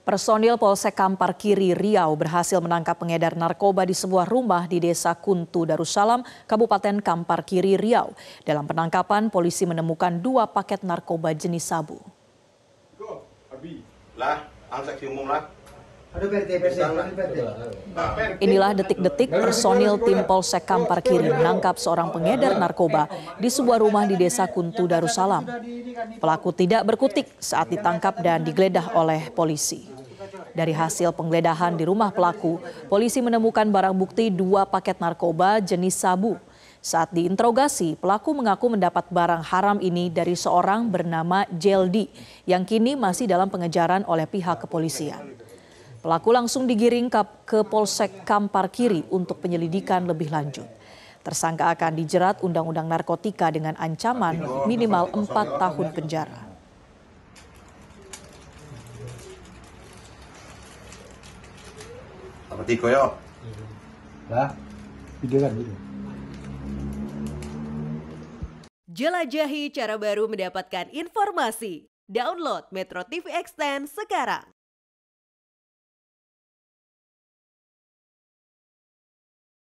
Personil Polsek Kampar Kiri Riau berhasil menangkap pengedar narkoba di sebuah rumah di Desa Kuntu Darussalam, Kabupaten Kampar Kiri Riau. Dalam penangkapan, polisi menemukan dua paket narkoba jenis sabu. Inilah detik-detik personil tim Polsek Kampar Kiri menangkap seorang pengedar narkoba di sebuah rumah di desa Kuntu Darussalam. Pelaku tidak berkutik saat ditangkap dan digeledah oleh polisi. Dari hasil penggeledahan di rumah pelaku, polisi menemukan barang bukti dua paket narkoba jenis sabu. Saat diinterogasi, pelaku mengaku mendapat barang haram ini dari seorang bernama Jeldi yang kini masih dalam pengejaran oleh pihak kepolisian. Pelaku langsung digiring ke Polsek Kampar Kiri untuk penyelidikan lebih lanjut. Tersangka akan dijerat Undang-Undang Narkotika dengan ancaman minimal 4 tahun penjara. Apa tiko Lah, kan Jelajahi cara baru mendapatkan informasi. Download Metro TV Extend sekarang.